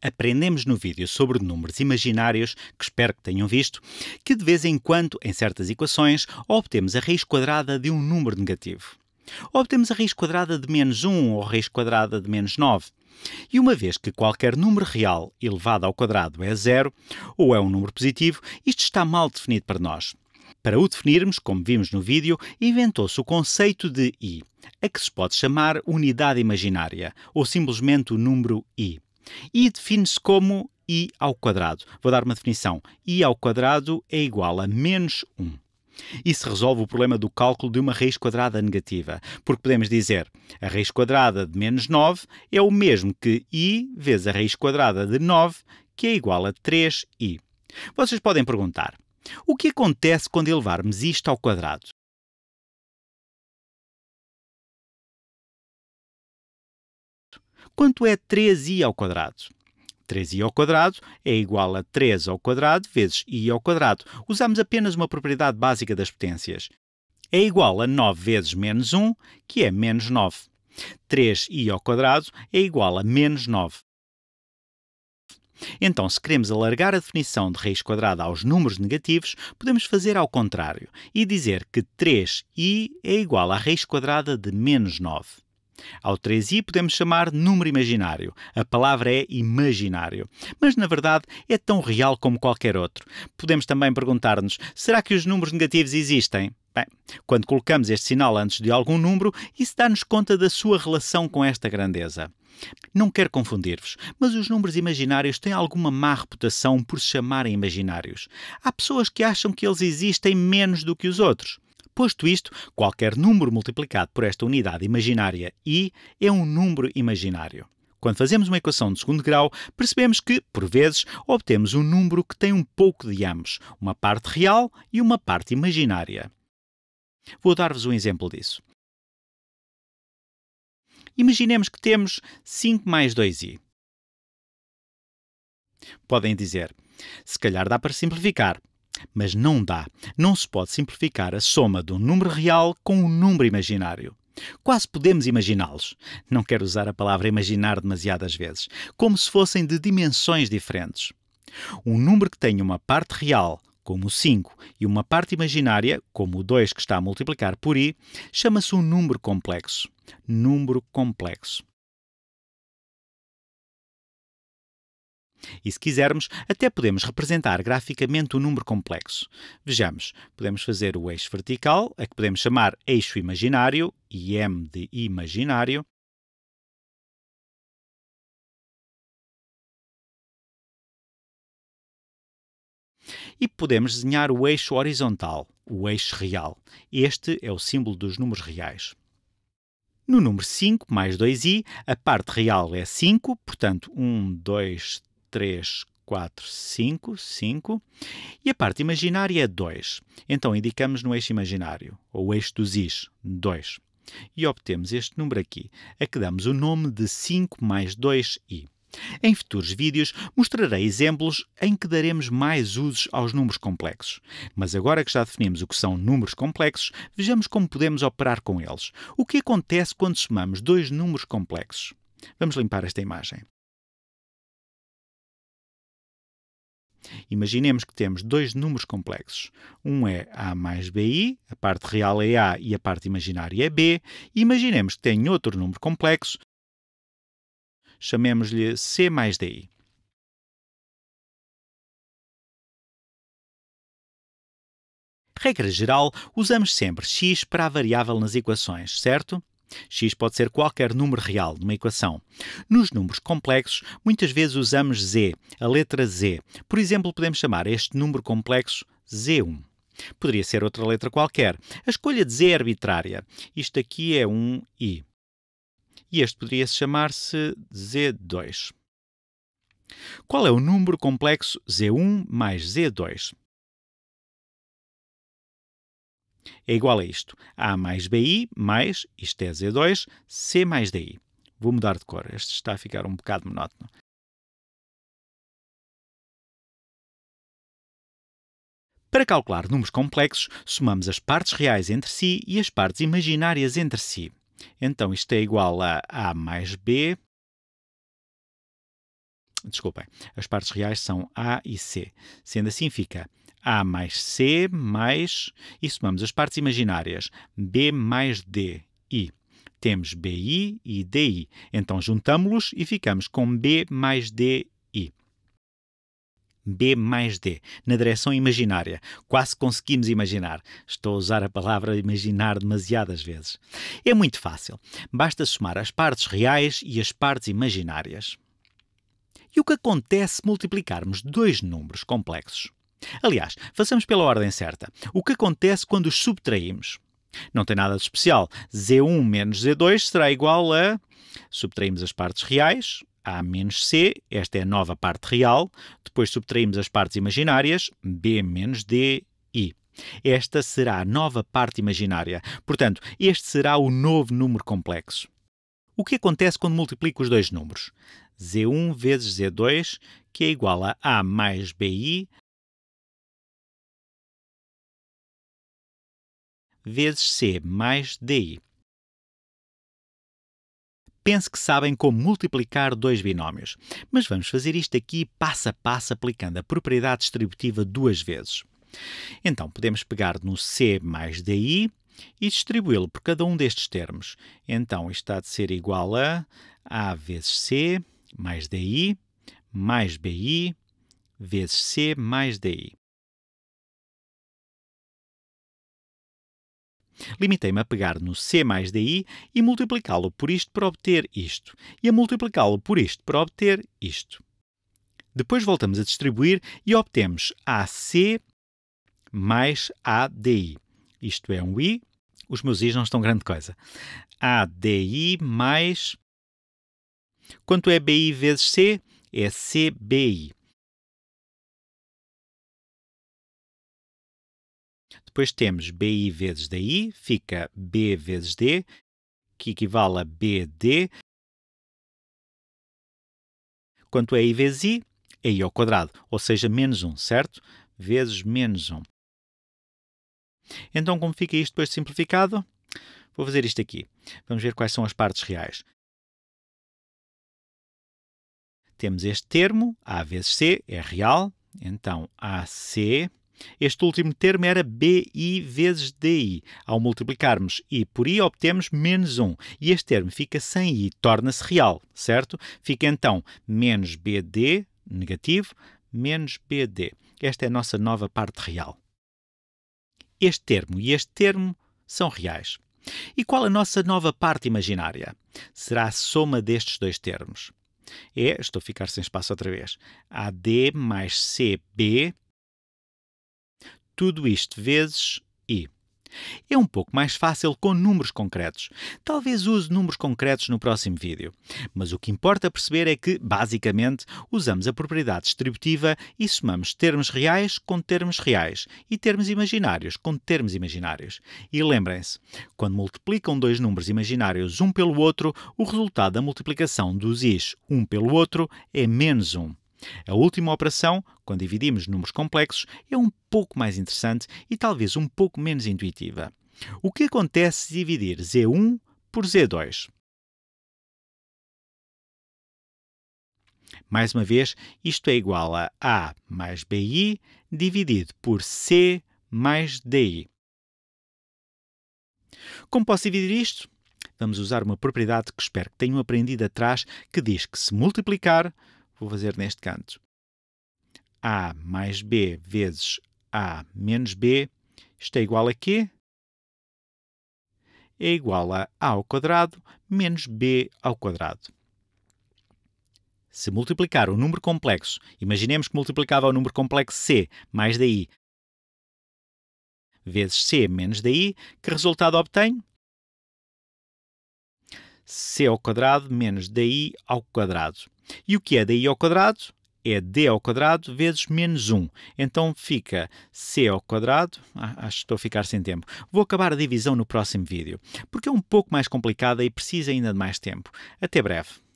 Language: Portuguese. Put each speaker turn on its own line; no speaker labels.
Aprendemos no vídeo sobre números imaginários, que espero que tenham visto, que de vez em quando, em certas equações, obtemos a raiz quadrada de um número negativo. Obtemos a raiz quadrada de menos 1 ou a raiz quadrada de menos 9. E uma vez que qualquer número real elevado ao quadrado é zero, ou é um número positivo, isto está mal definido para nós. Para o definirmos, como vimos no vídeo, inventou-se o conceito de i, a que se pode chamar unidade imaginária, ou simplesmente o número i e define-se como i ao quadrado. Vou dar uma definição. i ao quadrado é igual a menos 1. Isso resolve o problema do cálculo de uma raiz quadrada negativa, porque podemos dizer a raiz quadrada de menos 9 é o mesmo que i vezes a raiz quadrada de 9, que é igual a 3i.
Vocês podem perguntar: o que acontece quando elevarmos isto ao quadrado? isto. Quanto é 3i ao quadrado? 3i ao quadrado é igual a 3 ao quadrado
vezes i ao quadrado. Usamos apenas uma propriedade básica das potências. É igual a 9 vezes menos 1, que é menos 9. 3i ao quadrado é igual a menos 9. Então, se queremos alargar a definição de raiz quadrada aos números negativos, podemos fazer ao contrário e dizer que 3i é igual à raiz quadrada de menos 9. Ao 3i podemos chamar número imaginário. A palavra é imaginário. Mas, na verdade, é tão real como qualquer outro. Podemos também perguntar-nos: será que os números negativos existem? Bem, quando colocamos este sinal antes de algum número, isso dá-nos conta da sua relação com esta grandeza. Não quero confundir-vos, mas os números imaginários têm alguma má reputação por se chamarem imaginários. Há pessoas que acham que eles existem menos do que os outros. Posto isto, qualquer número multiplicado por esta unidade imaginária i é um número imaginário. Quando fazemos uma equação de segundo grau, percebemos que, por vezes, obtemos um número que tem um pouco de ambos, uma parte real e uma parte imaginária. Vou dar-vos
um exemplo disso. Imaginemos que temos 5 mais 2i. Podem dizer, se calhar dá
para simplificar. Mas não dá. Não se pode simplificar a soma de um número real com um número imaginário. Quase podemos imaginá-los. Não quero usar a palavra imaginar demasiadas vezes, como se fossem de dimensões diferentes. Um número que tem uma parte real, como o 5, e uma parte imaginária, como o 2 que está a multiplicar por
i, chama-se um número complexo. Número complexo. E se quisermos, até podemos representar
graficamente o um número complexo. Vejamos, podemos fazer o eixo vertical, a que podemos chamar
eixo imaginário, IM M de imaginário, e podemos desenhar o eixo horizontal, o eixo real. Este é o
símbolo dos números reais. No número 5, mais 2i, a parte real é 5, portanto 1, 2, 3, 4, 5, 5. E a parte imaginária é 2. Então indicamos no eixo imaginário, ou eixo dos is, 2. E obtemos este número aqui, a que damos o nome de 5 mais 2i. Em futuros vídeos mostrarei exemplos em que daremos mais usos aos números complexos. Mas agora que já definimos o que são números complexos, vejamos como
podemos operar com eles. O que acontece quando somamos dois números complexos? Vamos limpar esta imagem. Imaginemos que temos dois números complexos. Um é A mais BI, a parte real é A e a parte imaginária é B. Imaginemos que tem outro número complexo, chamemos-lhe C mais DI. Regra geral, usamos sempre x para a
variável nas equações, certo? x pode ser qualquer número real numa equação. Nos números complexos, muitas vezes usamos z, a letra z. Por exemplo, podemos chamar este número complexo z1. Poderia ser outra letra qualquer. A escolha de z é arbitrária. Isto aqui é um i. E este poderia chamar-se
z2. Qual é o número complexo z1 mais z2? é igual a isto. A mais BI mais, isto é Z2, C mais DI. Vou mudar de cor, este está a ficar um bocado monótono. Para calcular números complexos, somamos as partes reais entre si e as
partes imaginárias entre si. Então isto é igual a A mais B. Desculpem, as partes reais são A e C. Sendo assim, fica a mais C mais. E somamos as partes imaginárias. B mais D. I. Temos BI e DI. Então juntamos-los e ficamos com B mais d i B mais D, na direção imaginária. Quase conseguimos imaginar. Estou a usar a palavra imaginar demasiadas vezes. É muito fácil. Basta somar as partes reais e as partes imaginárias. E o que acontece se multiplicarmos dois números complexos? Aliás, façamos pela ordem certa. O que acontece quando os subtraímos? Não tem nada de especial. Z1 menos Z2 será igual a. Subtraímos as partes reais, A menos C, esta é a nova parte real. Depois subtraímos as partes imaginárias, B menos D, I. Esta será a nova parte imaginária. Portanto, este será o novo número complexo. O que acontece quando multiplico os dois números?
Z1 vezes Z2, que é igual a A mais BI vezes C mais DI. Penso que sabem como multiplicar
dois binómios, mas vamos fazer isto aqui passo a passo aplicando a propriedade distributiva duas vezes. Então, podemos pegar no C mais DI e distribuí-lo por cada um destes termos. Então, isto há de ser igual a A vezes
C mais DI mais BI vezes C mais DI. Limitei-me a pegar no C mais DI e multiplicá-lo por isto para obter isto, e a multiplicá-lo
por isto para obter isto. Depois voltamos a distribuir e obtemos AC mais ADI. Isto é um I, os meus
I's não estão grande coisa. ADI mais. Quanto é BI vezes C? É CBI. Depois temos BI vezes DI, fica B vezes D, que equivale a BD.
Quanto é I vezes I, é I ao quadrado, ou seja, menos 1, certo? Vezes menos 1.
Então, como fica isto depois simplificado?
Vou fazer isto aqui. Vamos ver quais são as partes reais. Temos este termo, A vezes C, é real. Então, AC este último termo era BI vezes DI. Ao multiplicarmos I por I, obtemos menos 1. E este termo fica sem I, torna-se real, certo? Fica então menos BD, negativo, menos BD. Esta é a nossa nova parte real. Este termo e este termo são reais. E qual a nossa nova parte imaginária? Será a soma destes dois termos. É, estou a ficar sem espaço outra vez, AD mais CB tudo isto vezes i. É um pouco mais fácil com números concretos. Talvez use números concretos no próximo vídeo. Mas o que importa perceber é que, basicamente, usamos a propriedade distributiva e somamos termos reais com termos reais e termos imaginários com termos imaginários. E lembrem-se, quando multiplicam dois números imaginários um pelo outro, o resultado da multiplicação dos is um pelo outro é menos um. A última operação, quando dividimos números complexos, é um pouco mais interessante e talvez um pouco menos intuitiva. O que acontece
se dividir Z1 por Z2? Mais uma vez, isto é igual a A mais BI
dividido por C mais DI. Como posso dividir isto? Vamos usar uma propriedade que espero que tenham aprendido atrás, que diz que se multiplicar, vou fazer neste canto. A mais B vezes A menos B, isto é igual a quê? É igual a A ao quadrado menos B ao quadrado. Se multiplicar o número complexo, imaginemos que multiplicava o número complexo C
mais daí, vezes C menos daí, que resultado obtenho? c ao quadrado menos di ao
quadrado. E o que é di ao quadrado? É d ao quadrado vezes menos 1. Então fica c ao quadrado. Ah, acho que estou a ficar sem tempo. Vou acabar a divisão no próximo
vídeo, porque é um pouco mais complicada e precisa ainda de mais tempo. Até breve.